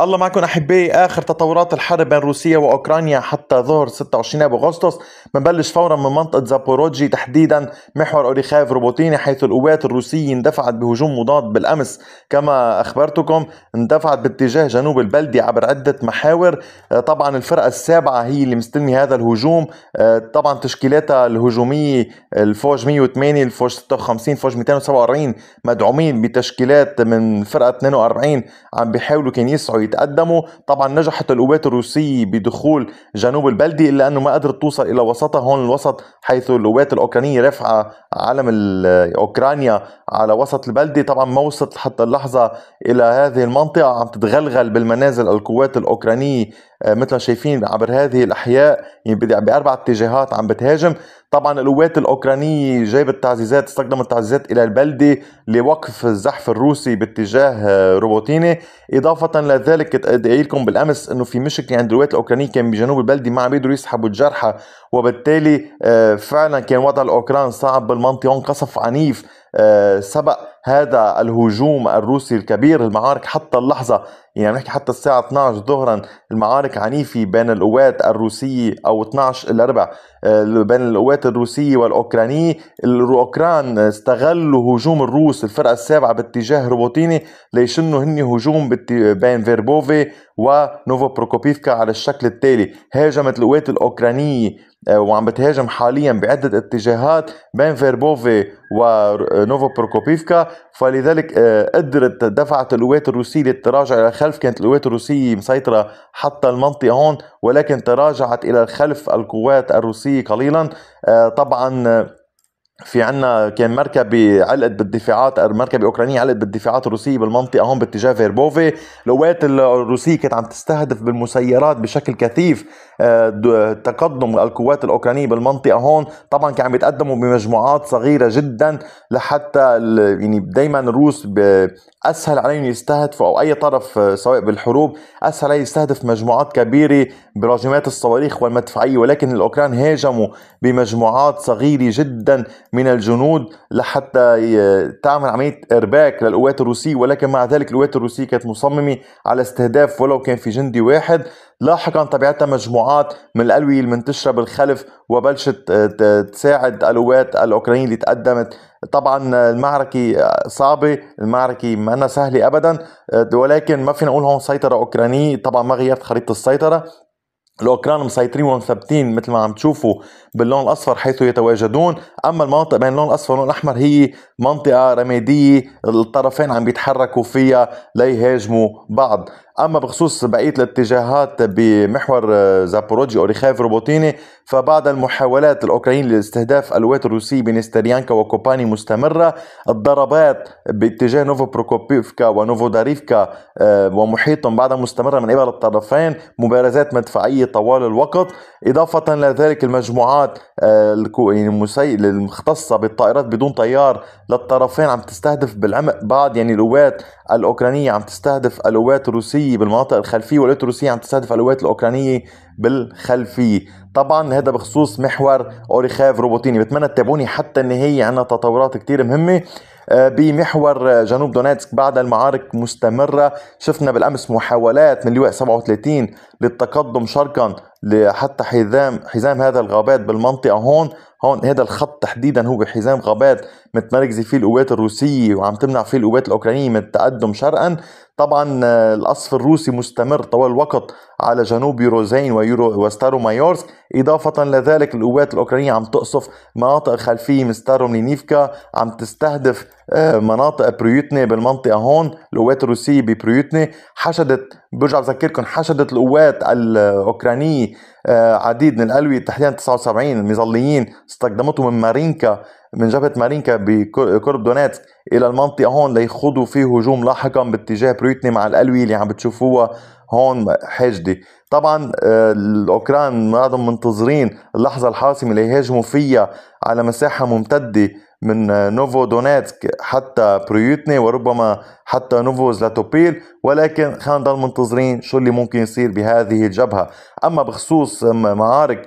الله معكم احبائي اخر تطورات الحرب بين روسيا واوكرانيا حتى ظهر 26 اب اغسطس بنبلش فورا من منطقه زابوروجي تحديدا محور اوريخايف روبوتيني حيث القوات الروسيه اندفعت بهجوم مضاد بالامس كما اخبرتكم اندفعت باتجاه جنوب البلده عبر عده محاور آه، طبعا الفرقه السابعه هي اللي مستلمه هذا الهجوم آه، طبعا تشكيلاتها الهجوميه الفوج 108 الفوج 56 الفوج 247 مدعومين بتشكيلات من فرقه 42 عم بيحاولوا كان يسعوا ويتقدموا طبعا نجحت القوات الروسية بدخول جنوب البلدة إلا أنه ما قدرت توصل إلى وسطها هون الوسط حيث القوات الأوكرانية رفع علم أوكرانيا على وسط البلدة طبعا ما وصلت حتى اللحظة إلى هذه المنطقة عم تتغلغل بالمنازل القوات الأوكرانية آه، مثل ما شايفين عبر هذه الاحياء يعني باربع اتجاهات عم بتهاجم طبعا القوات الاوكرانيه جابت تعزيزات استخدمت تعزيزات الى البلده لوقف الزحف الروسي باتجاه آه، روبوتيني اضافه لذلك ادعي لكم بالامس انه في مشكله عند القوات الاوكرانيه كان بجنوب البلده ما عم يقدروا يسحبوا الجرحى وبالتالي آه، فعلا كان وضع الاوكران صعب بالمنطقه قصف عنيف آه، سبق هذا الهجوم الروسي الكبير المعارك حتى اللحظة يعني نحكي حتى الساعة 12 ظهرا المعارك عنيفة بين القوات الروسية أو 12 الأربع آه، بين القوات الروسية والأوكرانية الأوكران استغلوا هجوم الروس الفرقة السابعة باتجاه روبوتيني ليشنوا هني هجوم بين فيربوفي ونوفو بروكوبيفكا على الشكل التالي هاجمت القوات الأوكرانية آه، وعم بتهاجم حاليا بعدة اتجاهات بين فيربوفي ونوفو آه، بروكوبيفكا فلذلك آه، قدرت دفعت القوات الروسية للتراجع إلى الخلف كانت القوات الروسية مسيطرة حتى المنطقة هون ولكن تراجعت إلى الخلف القوات الروسية قليلا طبعا في عنا كان مركبة علقت بالدفاعات مركبة أوكرانية علقت بالدفاعات الروسية بالمنطقة هون باتجاه فيربوفي القوات الروسية كانت عم تستهدف بالمسيرات بشكل كثيف آه، تقدم القوات الأوكرانية بالمنطقة هون طبعا كان عم يتقدموا بمجموعات صغيرة جدا لحتى يعني دايما الروس أسهل عليهم يستهدفوا أو أي طرف آه، سواء بالحروب أسهل عليه يستهدف مجموعات كبيرة براجمات الصواريخ والمدفعية ولكن الأوكران هاجموا بمجموعات صغيرة جدا من الجنود لحتى تعمل عملية إرباك للقوات الروسية ولكن مع ذلك القوات الروسية كانت مصممة على استهداف ولو كان في جندي واحد لاحقا طبيعتها مجموعات من الألوية المنتشرة بالخلف وبلشت آه، تساعد القوات الأوكرانية اللي تقدمت طبعا المعركة صعبة المعركة ما سهلة أبدا آه، ولكن ما فينا نقول هون سيطرة أوكرانية طبعا ما غيرت خريطة السيطرة الاوكران مسيطرين ومثبتين مثل ما عم تشوفوا باللون الاصفر حيث يتواجدون اما المناطق بين اللون الاصفر واللون الاحمر هي منطقه رماديه الطرفين عم بيتحركوا فيها ليهاجموا بعض اما بخصوص بقيه الاتجاهات بمحور آه، زابوروجي او ريخاف روبوتيني فبعد المحاولات الاوكرانيه لاستهداف القوات الروسيه بنستريانكا وكوباني مستمره الضربات باتجاه نوفو بروكوبيفكا ونوفوداريفكا آه، ومحيطهم بعدها مستمره من قبل الطرفين مبارزات مدفعيه طوال الوقت إضافة لذلك المجموعات آه، يعني المختصة بالطائرات بدون طيار للطرفين عم تستهدف بالعمق بعض يعني القوات الأوكرانية عم تستهدف القوات الروسية بالمناطق الخلفية والقوات الروسية عم تستهدف القوات الأوكرانية بالخلفية طبعا هذا بخصوص محور أوريخاف روبوتيني بتمنى تتابعوني حتى النهاية عنا تطورات كتير مهمة آه، بمحور جنوب دونيتسك بعد المعارك مستمرة شفنا بالأمس محاولات من لواء 37 للتقدم شرقا حتى حزام حزام هذا الغابات بالمنطقة هون هون هذا الخط تحديدا هو حزام غابات متمركزه فيه القوات الروسيه وعم تمنع فيه القوات الاوكرانيه من التقدم شرقا طبعا آه، القصف الروسي مستمر طوال الوقت على جنوب يوروزين ويورو وستارو مايورسك إضافة لذلك القوات الأوكرانية عم تقصف مناطق خلفية من ستارو مينيفكا عم تستهدف آه، مناطق بريوتني بالمنطقة هون القوات الروسية ببريوتني حشدت برجع بذكركم حشدت القوات الأوكرانية آه، عديد من الألوية تحديدا 79 المظليين استخدمته من مارينكا من جبهة مارينكا بقرب دونيتسك إلى المنطقة هون ليخوضوا فيه هجوم لاحقا باتجاه بريتني مع الألوية اللي عم بتشوفوها هون حاجدة طبعا آه، الأوكران معظم منتظرين اللحظة الحاسمة اللي يهاجموا فيها على مساحة ممتدة من آه، نوفو دونيتسك حتى بريوتني وربما حتى نوفو زلاتوبيل ولكن خلينا نضل منتظرين شو اللي ممكن يصير بهذه الجبهة أما بخصوص آه، معارك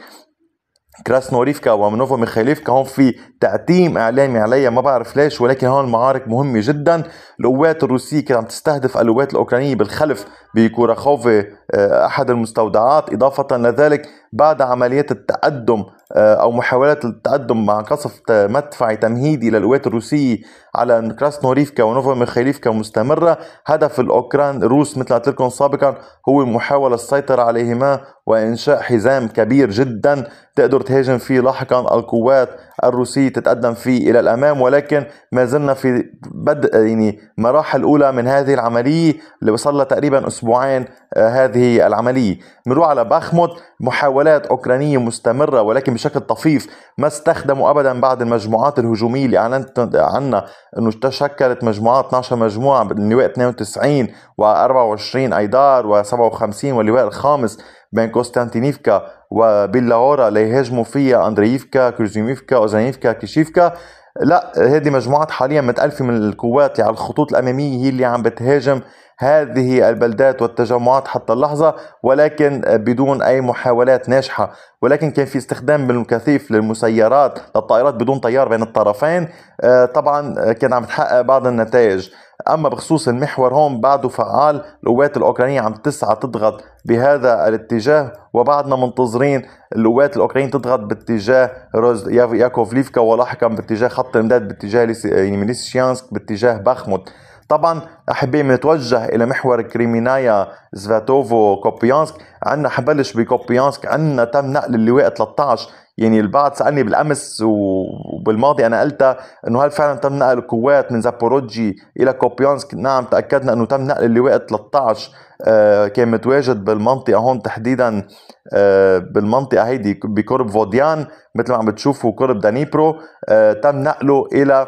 كراسنوريفكا ومنوفو ميخيليفكا هون في تعتيم اعلامي عليها ما بعرف ليش ولكن هون المعارك مهمه جدا القوات الروسيه كانت عم تستهدف القوات الاوكرانيه بالخلف بكوراخوفي آه، احد المستودعات اضافه لذلك بعد عمليات التقدم آه، او محاولات التقدم مع قصف مدفع تمهيدي للقوات الروسيه على كراسنوريفكا ونوفا ميخيليفكا مستمره هدف الاوكران الروس مثل ما قلت سابقا هو محاوله السيطره عليهما وانشاء حزام كبير جدا تقدر تهاجم فيه لاحقا القوات الروسي تتقدم فيه الى الامام ولكن ما زلنا في بدء يعني مراحل اولى من هذه العمليه اللي صار تقريبا اسبوعين آه، هذه العمليه بنروح على باخموت محاولات اوكرانيه مستمره ولكن بشكل طفيف ما استخدموا ابدا بعد المجموعات الهجوميه اللي اعلنت عنا انه تشكلت مجموعات 12 مجموعه باللواء 92 و24 ايدار و57 واللواء الخامس بين كوستانتينيفكا وبيلاورا ليهاجموا فيها اندرييفكا كروزيميفكا اوزانيفكا كيشيفكا لا هذه مجموعات حاليا متألفة من القوات على يعني الخطوط الأمامية هي اللي عم بتهاجم هذه البلدات والتجمعات حتى اللحظة ولكن بدون أي محاولات ناجحة ولكن كان في استخدام بالمكثيف للمسيرات للطائرات بدون طيار بين الطرفين آه، طبعا كان عم تحقق بعض النتائج اما بخصوص المحور هون بعده فعال القوات الاوكرانيه عم تسعى تضغط بهذا الاتجاه وبعدنا منتظرين القوات الاوكرانيه تضغط باتجاه روز ياكوفليفكا ولاحقا باتجاه خط الامداد باتجاه يعني ميليشيانسك باتجاه بخمود طبعا احبائي بنتوجه الى محور كريمينايا زفاتوفو كوبيانسك عندنا حبلش بكوبيانسك عندنا تم نقل اللواء 13 يعني البعض سالني بالامس وبالماضي انا قلتها انه هل فعلا تم نقل القوات من زابوروجي الى كوبيانسك نعم تاكدنا انه تم نقل اللواء 13 آه كان متواجد بالمنطقه هون تحديدا آه بالمنطقه هيدي بقرب فوديان مثل ما عم بتشوفوا قرب دانيبرو آه تم نقله الى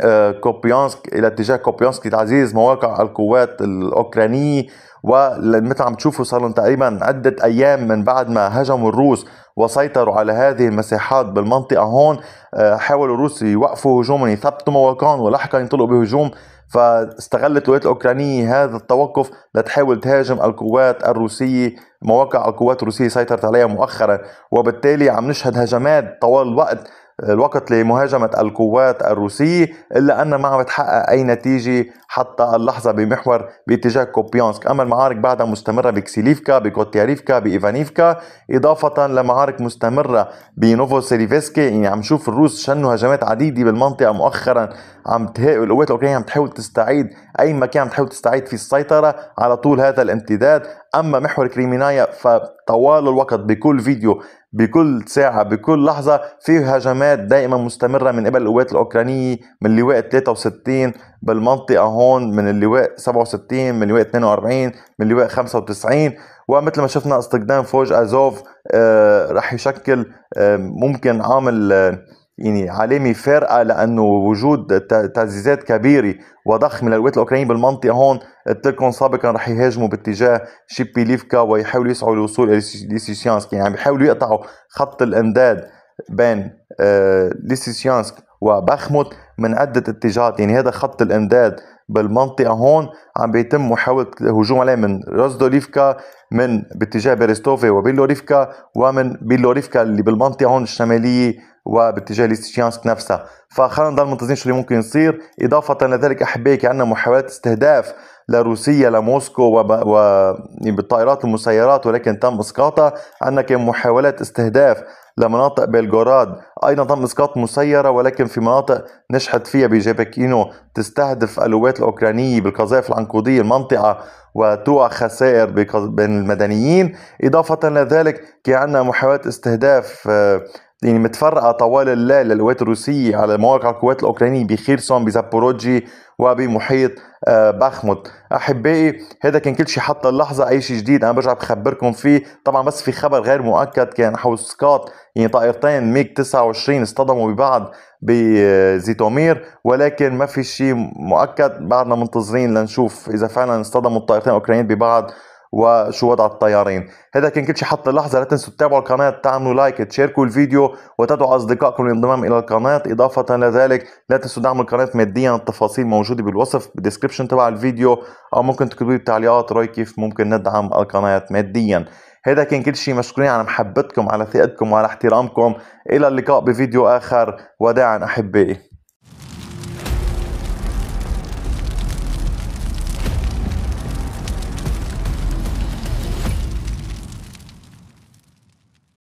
آه، كوبيانسك الى اتجاه كوبيانسك لتعزيز مواقع القوات الاوكرانيه ومثل عم تشوفوا صار لهم تقريبا عده ايام من بعد ما هجموا الروس وسيطروا على هذه المساحات بالمنطقه هون آه، حاولوا الروس يوقفوا هجومهم يثبتوا مواقعهم ولحقا ينطلقوا بهجوم فاستغلت الولايات الاوكرانيه هذا التوقف لتحاول تهاجم القوات الروسيه مواقع القوات الروسيه سيطرت عليها مؤخرا وبالتالي عم نشهد هجمات طوال الوقت الوقت لمهاجمة القوات الروسية إلا أن ما عم تحقق أي نتيجة حتى اللحظة بمحور باتجاه كوبيانسك أما المعارك بعدها مستمرة بكسيليفكا بكوتياريفكا بإيفانيفكا إضافة لمعارك مستمرة بنوفو سيريفيسكي يعني عم نشوف الروس شنوا هجمات عديدة بالمنطقة مؤخرا عم تهاول القوات الأوكرانية عم تحاول تستعيد أي مكان عم تحاول تستعيد فيه السيطرة على طول هذا الامتداد اما محور كريمينايا فطوال الوقت بكل فيديو بكل ساعة بكل لحظة في هجمات دائما مستمرة من قبل القوات الأوكرانية من لواء 63 بالمنطقة هون من اللواء 67 من لواء 42 من لواء 95 ومثل ما شفنا استخدام فوج أزوف آه، رح يشكل آه، ممكن عامل آه، يعني عالمي فارقه لانه وجود تعزيزات كبيره وضخمه القوات الاوكرانيه بالمنطقه هون قلت لكم سابقا رح يهاجموا باتجاه شيبي ليفكا ويحاولوا يسعوا للوصول الى ليسيسيانسك يعني عم يحاولوا يقطعوا خط الامداد بين آه، ليسيسيانسك وبخموت من عده اتجاهات يعني هذا خط الامداد بالمنطقه هون عم بيتم محاوله الهجوم عليه من رازدوليفكا من باتجاه بيرستوفي وبيلوريفكا ومن بيلوريفكا اللي بالمنطقه هون الشماليه وباتجاه ليستيانسك نفسها فخلينا نضل منتظرين شو اللي ممكن يصير اضافه لذلك احبائي كان محاولات استهداف لروسيا لموسكو وبالطائرات المسيرات ولكن تم اسقاطها عندنا كان محاولات استهداف لمناطق بلغوراد ايضا تم اسقاط مسيره ولكن في مناطق نجحت فيها بجيبكينو تستهدف القوات الاوكرانيه بالقذائف العنقوديه المنطقه وتوقع خسائر بين المدنيين اضافه لذلك كان عندنا محاولات استهداف آه، يعني متفرقه طوال الليل للقوات الروسيه على مواقع القوات الاوكرانيه بخيرسون بزابوروجي وبمحيط آه، بخمت احبائي هذا كان كل شيء حتى اللحظه اي شيء جديد انا برجع بخبركم فيه طبعا بس في خبر غير مؤكد كان حول سكات يعني طائرتين ميك 29 اصطدموا ببعض بزيتومير ولكن ما في شيء مؤكد بعدنا منتظرين لنشوف اذا فعلا اصطدموا الطائرتين الاوكرانيين ببعض وشو وضع الطيارين هذا كان كل شيء حتى اللحظه لا تنسوا تتابعوا القناه تعملوا لايك تشاركوا الفيديو وتدعوا اصدقائكم للانضمام الى القناه اضافه لذلك لا تنسوا دعم القناه ماديا التفاصيل موجوده بالوصف بالديسكربشن تبع الفيديو او ممكن تكتبوا بالتعليقات راي كيف ممكن ندعم القناه ماديا هذا كان كل شيء مشكورين على محبتكم على ثقتكم وعلى احترامكم الى اللقاء بفيديو اخر وداعا احبائي